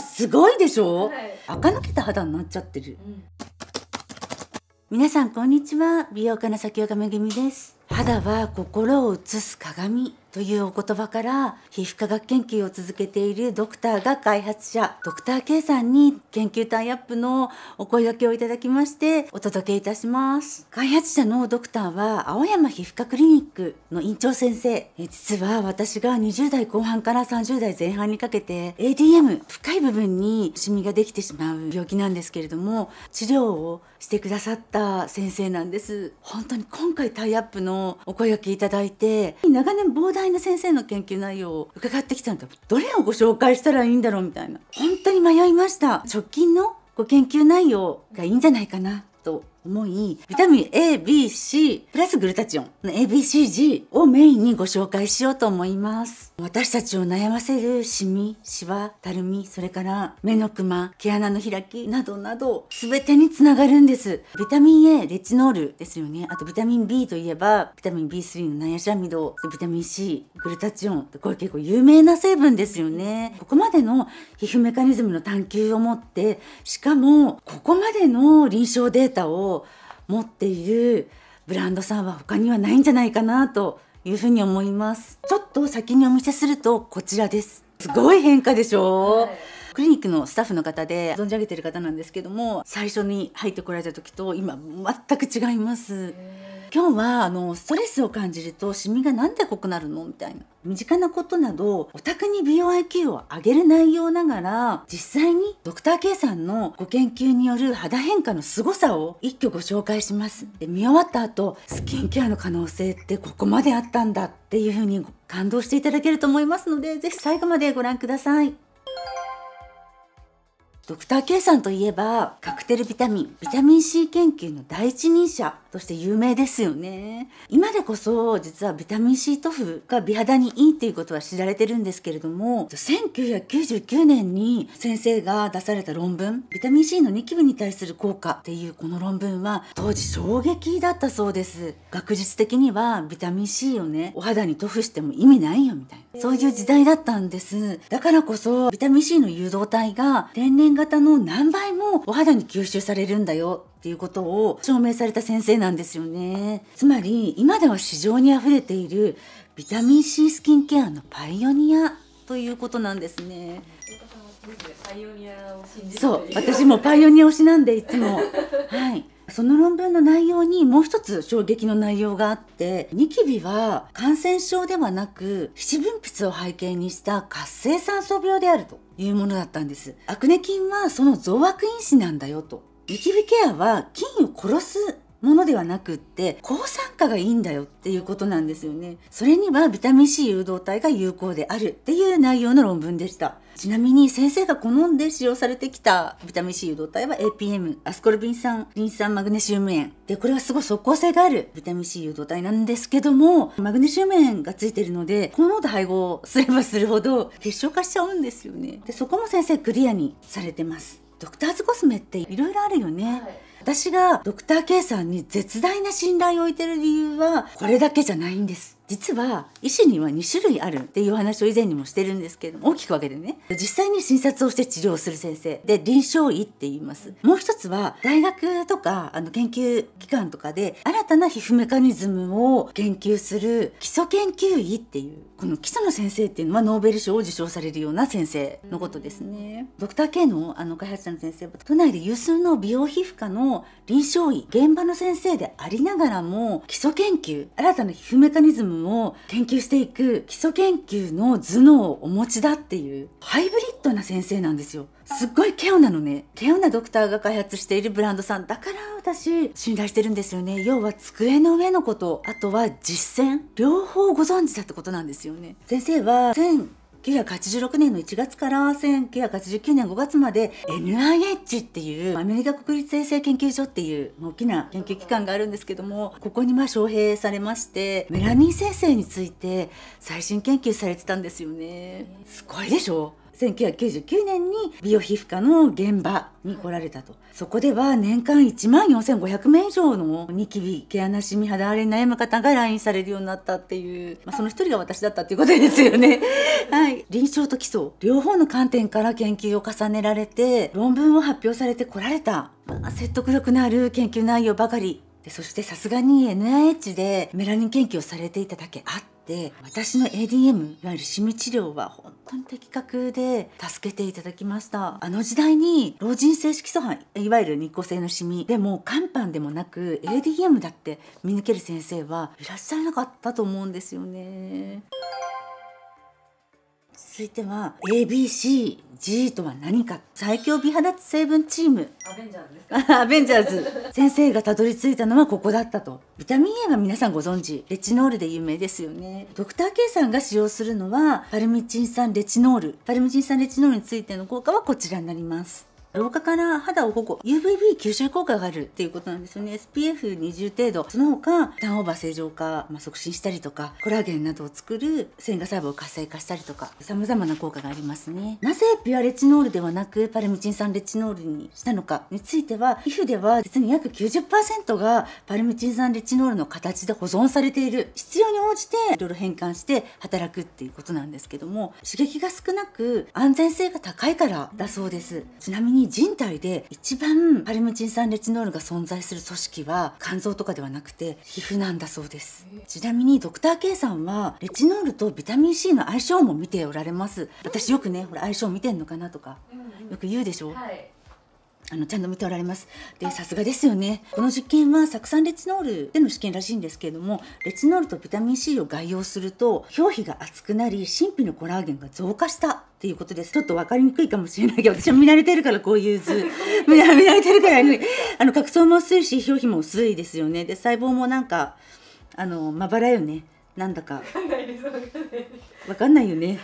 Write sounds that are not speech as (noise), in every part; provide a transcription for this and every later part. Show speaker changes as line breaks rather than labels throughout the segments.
かすごいでしょ、はい、垢抜けた肌になっちゃってる、うん、皆さんこんにちは美容家の先岡めぐみです肌は心を映す鏡というお言葉から皮膚科学研究を続けているドクターが開発者ドクター K さんに研究タイアップのお声がけをいただきましてお届けいたします開発者のドクターは青山皮膚科クリニックの院長先生え実は私が20代後半から30代前半にかけて ADM 深い部分にシミができてしまう病気なんですけれども治療をしてくださった先生なんです本当に今回タイアップのお声がけいただいて長年膨大な先生の研究内容を伺ってきたのでどれをご紹介したらいいんだろうみたいな本当に迷いました直近のご研究内容がいいんじゃないかなと思い、ビタミン A、B、C、プラスグルタチオンの ABCG をメインにご紹介しようと思います。私たちを悩ませるシミ、シワ、たるみ、それから目のクマ、毛穴の開きなどなど、すべてにつながるんです。ビタミン A、レチノールですよね。あとビタミン B といえば、ビタミン B3 のナイアシアミド、ビタミン C、グルタチオン、これ結構有名な成分ですよね。ここまでの皮膚メカニズムの探求を持って、しかも、ここまでの臨床データをを持っているブランドさんは他にはないんじゃないかなというふうに思いますちょっと先にお見せするとこちらですすごい変化でしょ、はい、クリニックのスタッフの方で存じ上げてる方なんですけども最初に入ってこられた時と今全く違います今日はあのストレスを感じるとシミがなんで濃くなるのみたいな身近なことなどお宅に美容 IQ を上げる内容ながら実際にドクター K さんのご研究による肌変化の凄さを一挙ご紹介しますで見終わった後スキンケアの可能性ってここまであったんだっていう風に感動していただけると思いますのでぜひ最後までご覧くださいドクター K さんといえばカクテルビタミンビタミン C 研究の第一人者として有名ですよね今でこそ実はビタミン C 塗布が美肌にいいっていうことは知られてるんですけれども1999年に先生が出された論文ビタミン C のニキビに対する効果っていうこの論文は当時衝撃だったそうです学術的にはビタミン C をねお肌に塗布しても意味ないよみたいなそういう時代だったんですだからこそビタミン C の誘導体が天然型の何倍もお肌に吸収されるんだよっていうことを証明された先生なんですよねつまり今では市場にあふれているビタミン C スキンケアのパイオニアということなんですねそう私もパイオニア推しなんでいつも (laughs) はいその論文の内容にもう一つ衝撃の内容があって、ニキビは感染症ではなく、皮脂分泌を背景にした活性酸素病であるというものだったんです。アクネ菌はその増悪因子なんだよと。ニキビケアは菌を殺すものではなくって抗酸化がいいんだよっていうことなんですよねそれにはビタミン C 誘導体が有効であるっていう内容の論文でしたちなみに先生が好んで使用されてきたビタミン C 誘導体は APM アスコルビン酸リン酸マグネシウム塩でこれはすごい即効性があるビタミン C 誘導体なんですけどもマグネシウム塩がついてるのでこの濃度配合すればするほど結晶化しちゃうんですよねでそこも先生クリアにされてますドクターズコスメっていろいろあるよね、はい、私がドクター K さんに絶大な信頼を置いてる理由はこれだけじゃないんです実は医師には2種類あるっていう話を以前にもしてるんですけれども大きく分けてね実際に診察をして治療する先生で臨床医って言いますもう一つは大学とかあの研究機関とかで新たな皮膚メカニズムを研究する基礎研究医っていうこの基礎の先生っていうのはノーベル賞を受賞されるような先生のことですねドクター K のあの開発者の先生は都内で有数の美容皮膚科の臨床医現場の先生でありながらも基礎研究新たな皮膚メカニズムを研究していく基礎研究の頭脳をお持ちだっていうハイブリッドな先生なんですよすっごいケアなのねケオなドクターが開発しているブランドさんだから私信頼してるんですよね要は机の上のことあとは実践両方ご存知だってことなんですよね先生は1986年の1月から1989年5月まで NIH っていうアメリカ国立衛生研究所っていう大きな研究機関があるんですけどもここにまあ招聘されましてメラニン生成について最新研究されてたんですよねすごいでしょ1999年に美容皮膚科の現場に来られたと、はい、そこでは年間1万4500名以上のニキビ毛穴シミ肌荒れに悩む方が来院されるようになったっていう、まあ、その一人が私だったっていうことですよね (laughs) はい臨床と基礎両方の観点から研究を重ねられて論文を発表されてこられた、まあ、説得力のある研究内容ばかりでそしてさすがに NIH でメラニン研究をされていただけあっって私の ADM いわゆるシミ治療は本当に的確で助けていただきましたあの時代に老人性色素斑いわゆる日光性のシミでも肝斑でもなく ADM だって見抜ける先生はいらっしゃらなかったと思うんですよね。続いては ABCG とは何か最強美肌成分チームアベンジャーズ (laughs) 先生がたどり着いたのはここだったとビタミン A は皆さんご存知レチノールで有名ですよねドクター K さんが使用するのはパルミチン酸レチノールパルミチン酸レチノールについての効果はこちらになります老化から肌を保護 UVB 吸収効果があるっていうことなんですよね SPF20 程度その他ターンオーバー正常化、まあ、促進したりとかコラーゲンなどを作る線芽細胞を活性化したりとか様々な効果がありますねなぜピュアレチノールではなくパルミチン酸レチノールにしたのかについては皮膚では実に約90%がパルミチン酸レチノールの形で保存されている必要に応じていろいろ変換して働くっていうことなんですけども刺激が少なく安全性が高いからだそうですちなみにに人体で一番パリムチン酸レチノールが存在する組織は肝臓とかではなくて皮膚なんだそうですちなみにドクター K さんはレチノールとビタミン C の相性も見ておられます私よくねほら相性見てんのかなとかよく言うでしょ、はいあのちゃんと見ておられますでさすがですよねこの実験は酢酸レチノールでの試験らしいんですけれどもレチノールとビタミン C を概要すると表皮が厚くなり神秘のコラーゲンが増加したっていうことですちょっと分かりにくいかもしれないけど私は見慣れてるからこういう図 (laughs) 見慣れてるから、ね、あの角層も薄いし表皮も薄いですよねで細胞もなんかあのまばらよねなんだか分かんないよね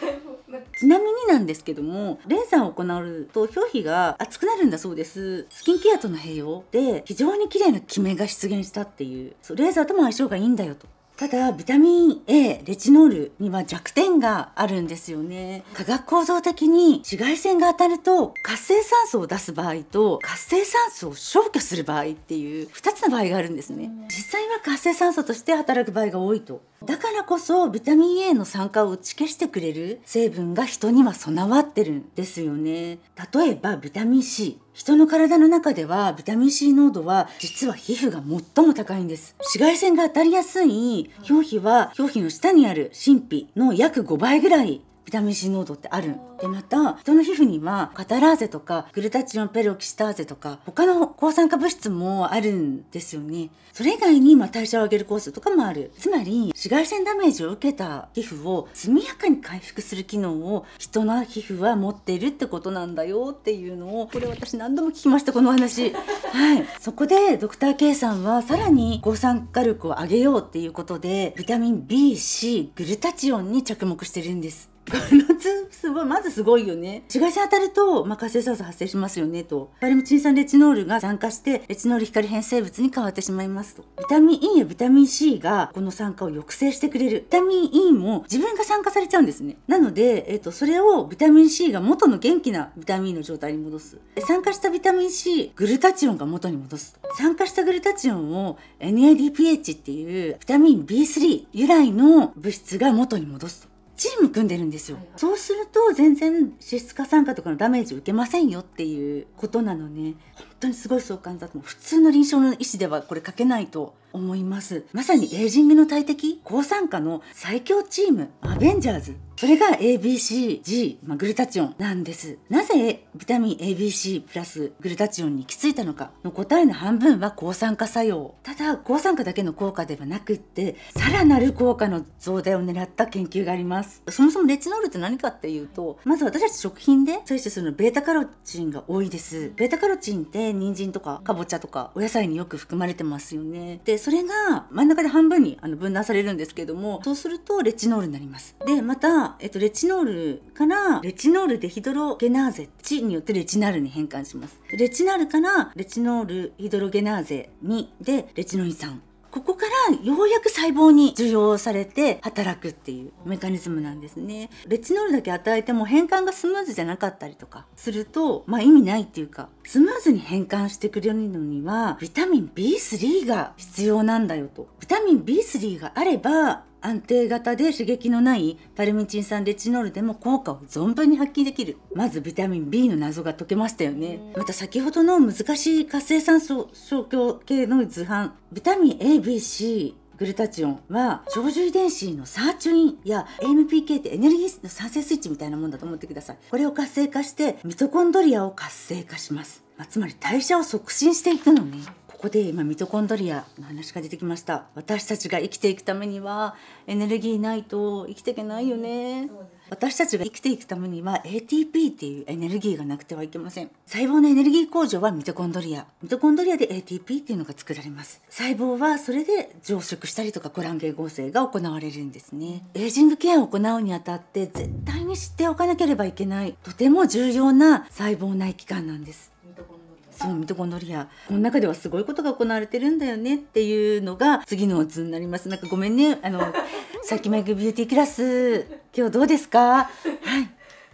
ちなみになんですけどもレーザーを行うと表皮が厚くなるんだそうですスキンケアとの併用で非常に綺麗なキメが出現したっていうそうレーザーとも相性がいいんだよとただビタミン A レチノールには弱点があるんですよね化学構造的に紫外線が当たると活性酸素を出す場合と活性酸素を消去する場合っていう2つの場合があるんですね実際は活性酸素として働く場合が多いとだからこそビタミン A の酸化を打ち消してくれる成分が人には備わってるんですよね例えばビタミン C 人の体の中ではビタミン C 濃度は実は皮膚が最も高いんです紫外線が当たりやすい表皮は表皮の下にある神秘の約5倍ぐらいビタミン C 濃度ってあるでまた人の皮膚にはカタラーゼとかグルタチオンペロキシターゼとか他の抗酸化物質もあるんですよねそれ以外にまあ代謝を上げる酵素とかもあるつまり紫外線ダメージを受けた皮膚を速やかに回復する機能を人の皮膚は持っているってことなんだよっていうのをこれ私何度も聞きましたこの話 (laughs) はいそこでドクター K さんはさらに抗酸化力を上げようっていうことでビタミン BC グルタチオンに着目してるんですこのツープはまずすごいよね。紫外線当たると、まあ、活性酸素発生しますよねと。バリムチン酸レチノールが酸化して、レチノール光変生物に変わってしまいますと。ビタミン E やビタミン C がこの酸化を抑制してくれる。ビタミン E も自分が酸化されちゃうんですね。なので、えっ、と、それをビタミン C が元の元気なビタミンの状態に戻す。酸化したビタミン C、グルタチオンが元に戻す。酸化したグルタチオンを NADPH っていうビタミン B3 由来の物質が元に戻すと。チーム組んでるんですよ、はいはい、そうすると全然脂質化酸化とかのダメージ受けませんよっていうことなのね本当にすごい相関だと普通の臨床の医師ではこれ書けないと思いますまさにエイジングの大敵抗酸化の最強チームアベンジャーズそれが ABCG、まあ、グルタチオンなんです。なぜビタミン ABC プラスグルタチオンに行き着いたのかの答えの半分は抗酸化作用。ただ、抗酸化だけの効果ではなくって、さらなる効果の増大を狙った研究があります。そもそもレチノールって何かっていうと、まず私たち食品で摂取するのベータカロチンが多いです。ベータカロチンって人参とかかぼちゃとかお野菜によく含まれてますよね。で、それが真ん中で半分にあの分断されるんですけども、そうするとレチノールになります。で、また、えっと、レチノールからレチノールでヒドロゲナーゼチによってレチナールに変換しますレチナールからレチノールヒドロゲナーゼ2でレチノイ酸ここからようやく細胞に受容されて働くっていうメカニズムなんですね。レチノールだけ与えても変換がスムーズじゃなかったりとかすると、まあ意味ないっていうか、スムーズに変換してくれるのにはビタミン B3 が必要なんだよと。ビタミン B3 があれば安定型で刺激のないパルミチン酸レチノールでも効果を存分に発揮できるまずビタミン B の謎が解けましたよねまた先ほどの難しい活性酸素消去系の図版ビタミン ABC グルタチオンは長寿遺伝子のサーチュインや AMPK ってエネルギーの酸性スイッチみたいなもんだと思ってくださいこれを活性化してミトコンドリアを活性化します、まあ、つまり代謝を促進していくのねこで今ミトコンドリアの話が出てきました私たちが生きていくためにはエネルギーないと生きていけないよね私たちが生きていくためには ATP っていうエネルギーがなくてはいけません細胞のエネルギー工場はミトコンドリアミトコンドリアで ATP っていうのが作られます細胞はそれで増殖したりとかコラン系合成が行われるんですねエイジングケアを行うにあたって絶対に知っておかなければいけないとても重要な細胞内器官なんですそのミトコンドリアこの中ではすごいことが行われてるんだよねっていうのが次の図になりますなんかごめんねあの (laughs) さっきメイクビューティークラス今日どうですかはい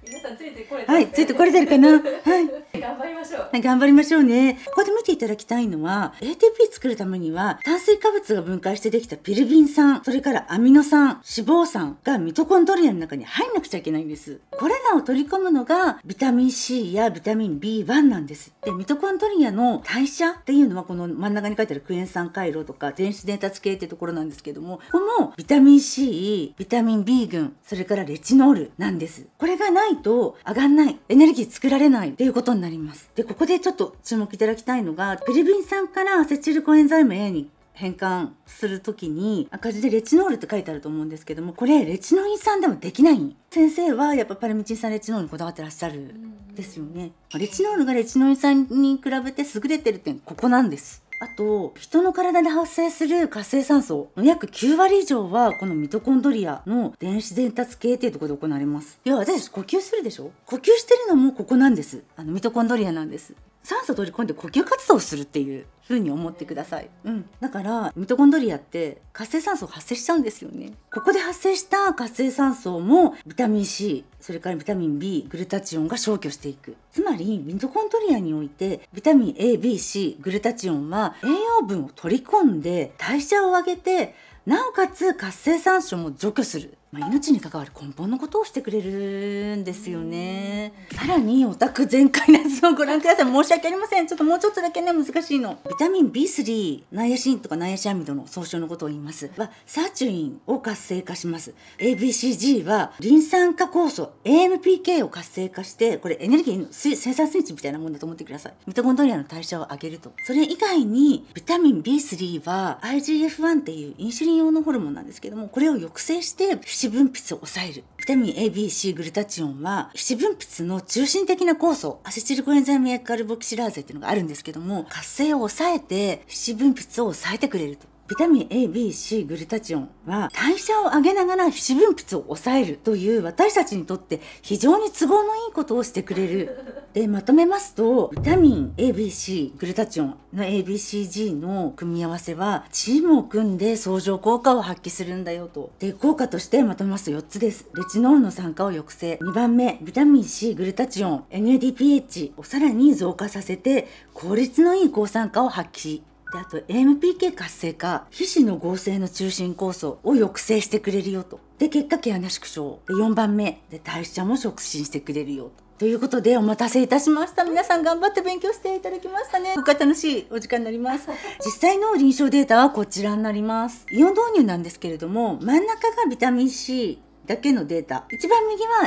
皆さんついてこれね、はいついてこれてるかなはい頑張りましょう頑張りましょうねここで見ていただきたいのは ATP 作るためには炭水化物が分解してできたピルビン酸それからアミノ酸脂肪酸がミトコンドリアの中に入んなくちゃいけないんですこれらを取り込むのがビタミン C やビタミン B1 なんですでミトコンドリアの代謝っていうのはこの真ん中に書いてあるクエン酸回路とか電子伝達系ってところなんですけどもこのビタミン C ビタミン B 群それからレチノールなんですこれがないと上がんないエネルギー作られないっていうことになりますりますでここでちょっと注目いただきたいのがピリビン酸からアセチルコエンザイム A に変換する時に赤字でレチノールって書いてあると思うんですけどもこれレチノイン酸でもできない先生はやっぱパルミチン酸レチノールにこだわってらっしゃるですよねレチノールがレチノイン酸に比べて優れてる点ここなんですあと、人の体で発生する活性酸素の約9割以上は、このミトコンドリアの電子伝達系っていうところで行われます。いや、私呼吸するでしょ呼吸してるのもここなんです。あの、ミトコンドリアなんです。酸素取り込んで呼吸活動をするっていうふうに思ってください、うん、だからミトコンドリアって活性酸素発生しちゃうんですよねここで発生した活性酸素もビタミン C それからビタミン B グルタチオンが消去していくつまりミトコンドリアにおいてビタミン ABC グルタチオンは栄養分を取り込んで代謝を上げてなおかつ活性酸素も除去するまあ、命に関わる根本のことをしてくれるんですよね。さらにオタク全開なやつをご覧ください。申し訳ありません。ちょっともうちょっとだけね、難しいの。ビタミン B3、ナイアシンとかナイアシアミドの総称のことを言います。は、サーチュインを活性化します。ABCG は、リン酸化酵素、AMPK を活性化して、これエネルギーの生産スイッチみたいなもんだと思ってください。ミトコンドリアの代謝を上げると。それ以外に、ビタミン B3 は IGF-1 っていうインシュリン用のホルモンなんですけども、これを抑制して、皮脂分泌を抑える。ビタミン A、B、C グルタチオンは、皮脂分泌の中心的な酵素、アセチルコエンザイムエアカルボキシラーゼっていうのがあるんですけども、活性を抑えて、皮脂分泌を抑えてくれると。ビタミン A、B、C、グルタチオンは代謝を上げながら皮脂分泌を抑えるという私たちにとって非常に都合のいいことをしてくれる。(laughs) で、まとめますと、ビタミン A、B、C、グルタチオンの ABCG の組み合わせはチームを組んで相乗効果を発揮するんだよと。で、効果としてまとめますと4つです。レチノールの酸化を抑制。2番目、ビタミン C、グルタチオン、NADPH をさらに増加させて効率のいい抗酸化を発揮。であと AMPK 活性化皮脂の合成の中心酵素を抑制してくれるよとで結果毛穴縮小で4番目で代謝も促進してくれるよと。ということでお待たせいたしました皆さん頑張って勉強していただきましたね僕は楽しいお時間になります (laughs) 実際の臨床データはこちらになりますイオン導入なんですけれども真ん中がビタミン C だけのデータ一番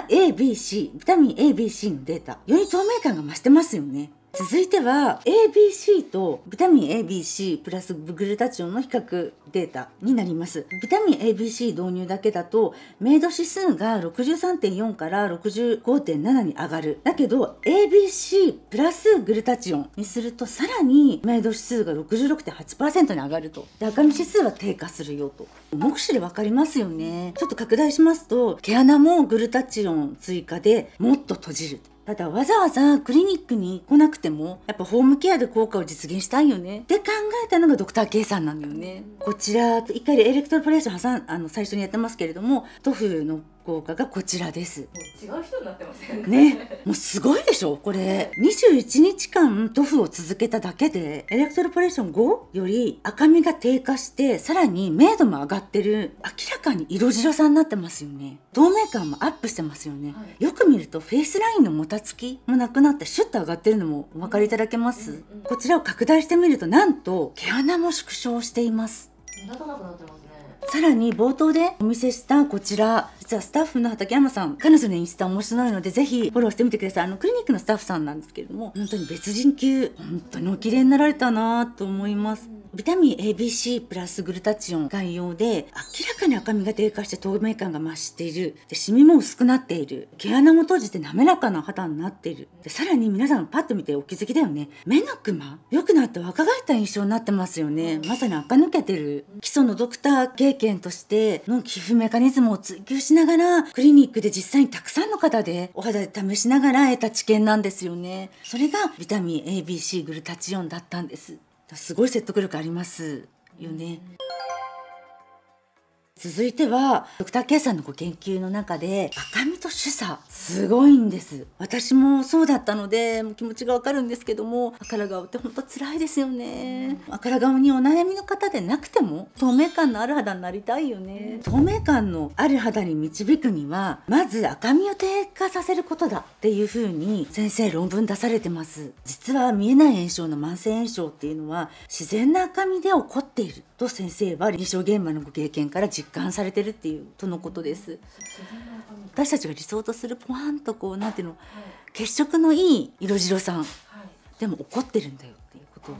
右は ABC ビタミン ABC のデータより透明感が増してますよね続いては ABC とビタミン ABC プラスグルタチオンの比較データになりますビタミン ABC 導入だけだと明度指数が63.4から65.7に上がるだけど ABC プラスグルタチオンにするとさらに明度指数が66.8%に上がるとで赤み指数は低下するよと目視で分かりますよねちょっと拡大しますと毛穴もグルタチオン追加でもっと閉じるただわざわざクリニックに来なくてもやっぱホームケアで効果を実現したいよねって考えたのがドクター K さんなんだよねこちら一回でエレクトロポレーション挟んあの最初にやってますけれども塗布の効果がこちらです違う人になってませんね、ね、もうすごいでしょこれ21日間塗布を続けただけでエレクトロポレーション5より赤みが低下してさらに明度も上がってる明かに色白さになってますよね透明感もアップしてますよね、はい、よく見るとフェイスラインのもたつきもなくなってシュッと上がってるのもお分かりいただけます、うんうんうん、こちらを拡大してみるとなんと毛穴も縮小しています目立たなくなってますさらに冒頭でお見せしたこちら、実はスタッフの畠山さん、彼女のインスタ面白いので、ぜひフォローしてみてください。あの、クリニックのスタッフさんなんですけれども、本当に別人級、本当にお綺麗になられたなと思います。ビタミン ABC プラスグルタチオン概要で明らかに赤みが低下して透明感が増しているでシミも薄くなっている毛穴も閉じて滑らかな肌になっているでさらに皆さんパッと見てお気づきだよね目のクマ良くなって若返った印象になってますよねまさに垢抜けてる基礎のドクター経験としての寄メカニズムを追求しながら、クリニックで実際にたくさんの方でお肌で試しながら得た知見なんですよね。それがビタミン ABC グルタチオンだったんです。すごい説得力ありますよね。続いてはドクター K さんのご研究の中で赤主さすごいんです私もそうだったので気持ちがわかるんですけども赤ら顔って本当辛いですよね、赤あから顔にお悩みの方でなくても透明感のある肌になりたいよね、透明感のある肌に導くにはまず赤みを低下させることだっていうふうに先生論文出されてます実は見えない炎症の慢性炎症っていうのは自然な赤みで起こっていると先生は臨床現場のご経験から実感されてるっていうとのことです。私たちが理想とするポワンとこうなんていうの、血色のいい色白さん、でも怒ってるんだよっていうことを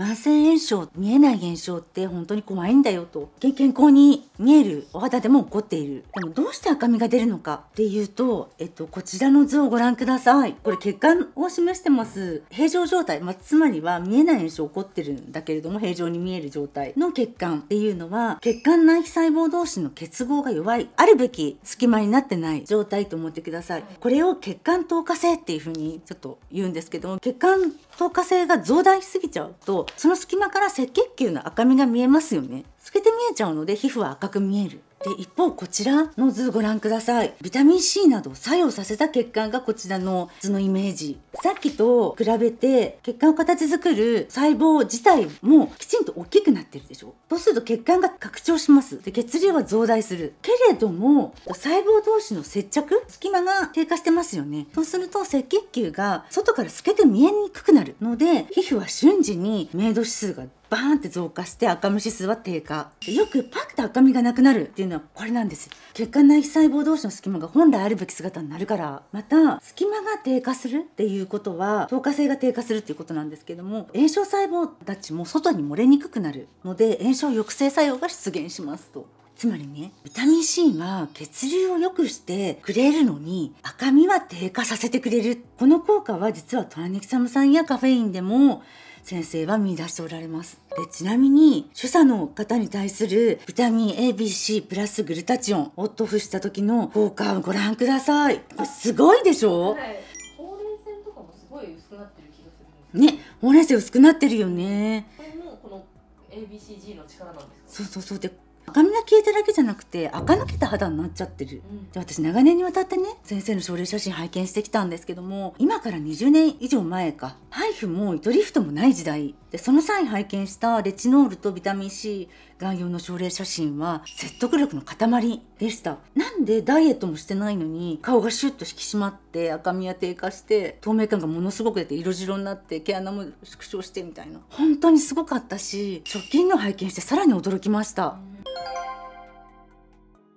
慢性炎症見えない現象って本当に怖いんだよと健康に見えるお肌でも起こっているでもどうして赤みが出るのかっていうと、えっと、こちらの図をご覧くださいこれ血管を示してます平常状態、まあ、つまりは見えない炎症起こってるんだけれども平常に見える状態の血管っていうのは血管内皮細胞同士の結合が弱いあるべき隙間になってない状態と思ってくださいこれを血管透過性っていうふうにちょっと言うんですけども血管透過性が増大しすぎちゃうとその隙間から赤血球の赤みが見えますよね透けて見えちゃうので皮膚は赤く見えるで一方こちらの図ご覧くださいビタミン C など作用させた血管がこちらの図のイメージさっきと比べて血管を形作る細胞自体もきちんと大きくなってるでしょそうすると血管が拡張しますで血流は増大するけれども細胞同士の接着隙間が低下してますよねそうすると赤血球が外から透けて見えにくくなるので皮膚は瞬時に明度指数がバーンって増加して赤虫指数は低下よくパッと赤みがなくなるっていうのはこれなんです血管内皮細胞同士の隙間が本来あるべき姿になるからまた隙間が低下するっていうことは透過性が低下するっていうことなんですけども炎症細胞たちも外に漏れにくくなるので炎症抑制作用が出現しますと。つまりね、ビタミン C は血流を良くしてくれるのに、赤みは低下させてくれる。この効果は実はトラネキサム酸やカフェインでも先生は見出しておられますでちなみに主査の方に対するビタミン ABC プラスグルタチオンオットフした時の効果をご覧くださいこれすごいでしょ、はい、ほうれい線とかもすごい薄くなってる気がするねほうれい線薄くなってるよねこれもこの ABCG の力なんですかそうそうそうで赤みが消えただけじゃなくて垢抜けた肌になっちゃってる、で私長年にわたってね先生の症例写真拝見してきたんですけども今から20年以上前か h i も糸リフトもない時代でその際拝見したレチノールとビタミン C 眼用の症例写真は説得力の塊でしたなんでダイエットもしてないのに顔がシュッと引き締まって赤みは低下して透明感がものすごく出て色白になって毛穴も縮小してみたいな本当にすごかったし直近の拝見してさらに驚きました、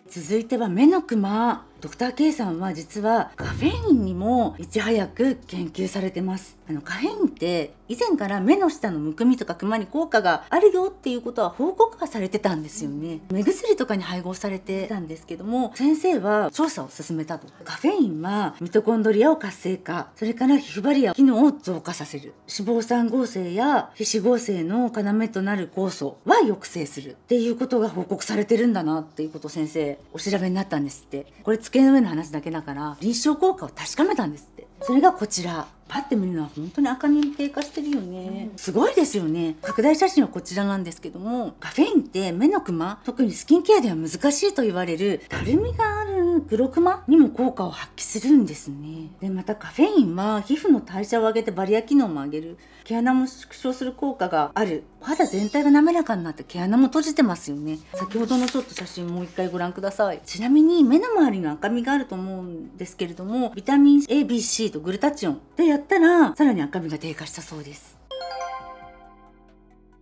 続いては目のクマドクター K さんは実はカフェインにもいち早く研究されてますあのカフェインって以前から目の下のむくみとかクマに効果があるよっていうことは報告はされてたんですよね目薬とかに配合されてたんですけども先生は調査を進めたとカフェインはミトコンドリアを活性化それから皮膚バリア機能を増加させる脂肪酸合成や皮脂合成の要となる酵素は抑制するっていうことが報告されてるんだなっていうことを先生お調べになったんですってこれ机の上の話だけだから臨床効果を確かめたんですってそれがこちらパッて見るのは本当に赤み低下してるよね、うん、すごいですよね拡大写真はこちらなんですけどもカフェインって目のクマ特にスキンケアでは難しいと言われるたるみがあるむ黒クマにも効果を発揮するんですねでまたカフェインは皮膚の代謝を上げてバリア機能も上げる毛穴も縮小する効果がある肌全体が滑らかになって毛穴も閉じてますよね先ほどのちょっと写真もう一回ご覧くださいちなみに目の周りの赤みがあると思うんですけれどもビタミン ABC とグルタチオンでやったらさらに赤みが低下したそうです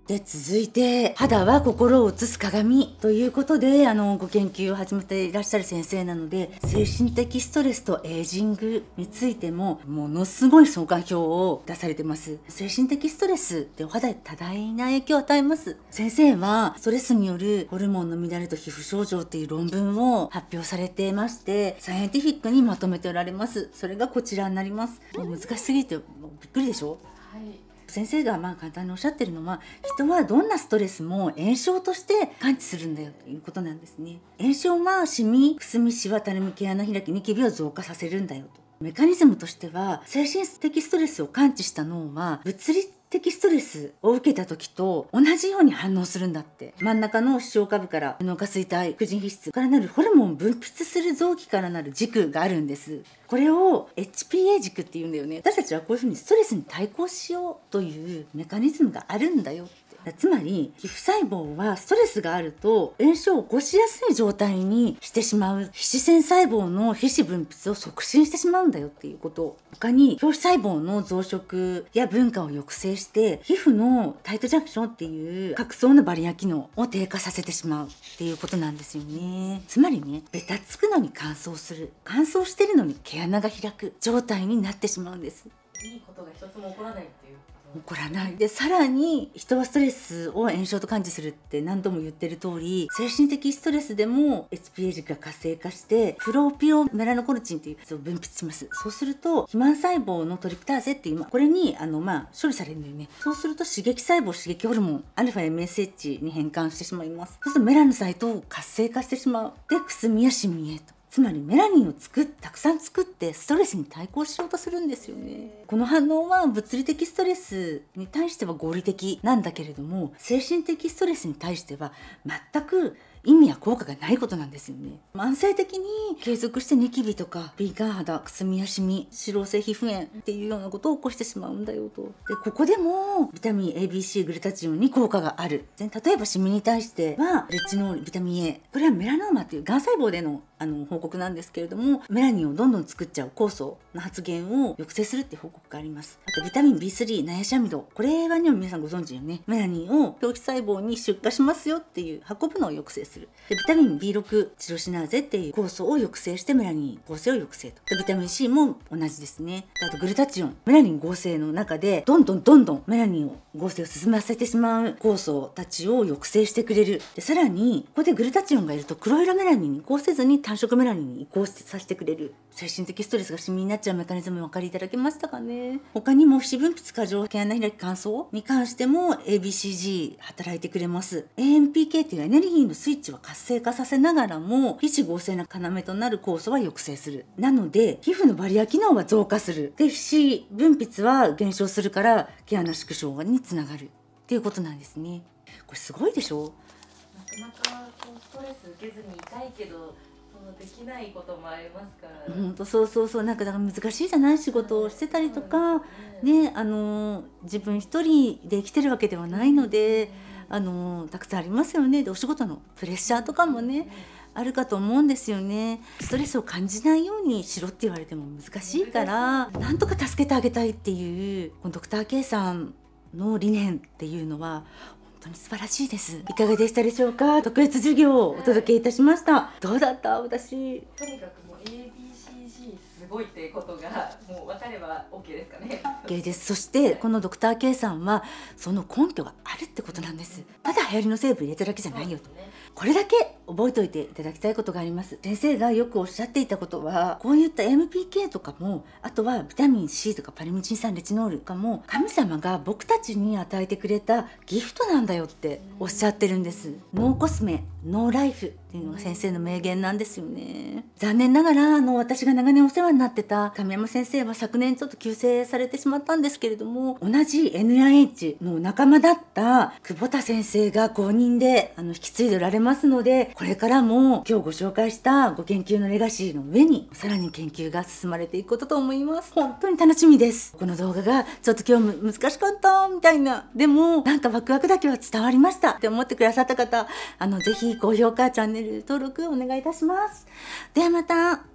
で続いて肌は心を映す鏡ということであのご研究を始めていらっしゃる先生なので精神的ストレスとエイジングについてもものすごい相関表を出されてます精神的ストレスってお肌に多大な影響を与えます先生はストレスによるホルモンの乱れと皮膚症状っていう論文を発表されてましてサイエンティフィックにまとめておられますそれがこちらになりますもう難しすぎてびっくりでしょはい先生がまあ簡単におっしゃってるのは人はどんなストレスも炎症として感知するんだよということなんですね炎症はシミくすみしわたるみ毛穴開きニキビを増加させるんだよとメカニズムとしては精神的ストレスを感知した脳は物理的ストレスを受けた時と同じように反応するんだって真ん中の視床下部から脳下垂体副腎皮質からなるホルモン分泌する臓器からなる軸があるんですこれを HPA 軸って言うんだよね私たちはこういうふうにストレスに対抗しようというメカニズムがあるんだよつまり皮膚細胞はストレスがあると炎症を起こしやすい状態にしてしまう皮脂腺細胞の皮脂分泌を促進してしまうんだよっていうこと他に表皮細胞の増殖や文化を抑制して皮膚のタイトジャンクションっていう角層のバリア機能を低下させてしまうっていうことなんですよねつまりねベタつくのに乾燥する乾燥してるのに毛穴が開く状態になってしまうんですいいことが一つも起こらないっていう起こらないでさらに人はストレスを炎症と感知するって何度も言ってる通り精神的ストレスでも HPA 軸が活性化してプロピオメラノコルチンっていうやつを分泌しますそうすると肥満細胞のトリプターゼっていうこれにあのまあ処理されるんだよねそうすると刺激細胞刺激ホルモン αMSH に変換してしまいますそうするとメラノサイトを活性化してしまうでくすみやしみへとつまりメラニンを作たくさん作ってストレスに対抗しようとするんですよねこの反応は物理的ストレスに対しては合理的なんだけれども精神的ストレスに対しては全く意味や効果がないことなんですよね慢性的に継続してニキビとかビー肌くすみやシミ脂漏性皮膚炎っていうようなことを起こしてしまうんだよとでここでもビタミン ABC グルタチオンに効果があるで例えばシミに対してはレチノールビタミン A これはメラノーマっていうがん細胞でのあの報告なんですけれどもメラニンをどんどん作っちゃう酵素の発現を抑制するっていう報告がありますあとビタミン B3 ナイシアミドこれはね皆さんご存知よねメラニンを表皮細胞に出荷しますよっていう運ぶのを抑制するでビタミン B6 チロシナーゼっていう酵素を抑制してメラニン合成を抑制とでビタミン C も同じですねであとグルタチオンメラニン合成の中でどんどんどんどんメラニンを合成を進ませてしまう酵素たちを抑制してくれるでさらにここでグルタチオンがいると黒色メラニンに合せずに単色メラニンに移行させてくれる精神的ストレスがシミになっちゃうメカニズムお分かりいただけましたかね他にも不分泌過剰毛穴開き乾燥に関しても ABCG 働いてくれます AMPK っていうエネルギーのスイッチは活性化させながらも皮脂合成の要となる酵素は抑制するなので皮膚のバリア機能は増加するで皮脂分泌は減少するから毛穴縮小につながるっていうことなんですねこれすごいでしょなかなかストレス受けずに痛いけどできないこともありますから本当そうそうそうなんかだから難しいじゃない仕事をしてたりとか、ね、ね、あの自分一人で生きてるわけではないので、うん、あのたくさんありますよねでお仕事のプレッシャーとかもね、うん、あるかと思うんですよねストレスを感じないようにしろって言われても難しいから、ね、なんとか助けてあげたいっていうこのドクター K さんの理念っていうのは当に素晴らしいですいかがでしたでしょうか特別授業をお届けいたしました、はい、どうだった私とにかくもう ABCG すごいっていうことがもう分かれば OK ですかね OK ですそしてこのドクター K さんはその根拠があるってことなんですただ流行りの成分入れただけじゃないよと、ね、これだけ覚えておいていただきたいことがあります先生がよくおっしゃっていたことはこういった MPK とかもあとはビタミン C とかパリムチン酸レチノールとかも神様が僕たちに与えてくれたギフトなんだよっておっしゃってるんですノーコスメノーライフっていうのが先生の名言なんですよね残念ながらあの私が長年お世話になってた亀山先生は昨年ちょっと急逝されてしまったんですけれども同じ NIH の仲間だった久保田先生が後任であの引き継いでおられますのでこれからも今日ご紹介したご研究のレガシーの上にさらに研究が進まれていくことと思います本当に楽しみですこの動画がちょっと今日難しかったみたいなでもなんかワクワクだけは伝わりましたって思ってくださった方あのぜひ高評価チャンネルネル登録お願いいたします。ではまた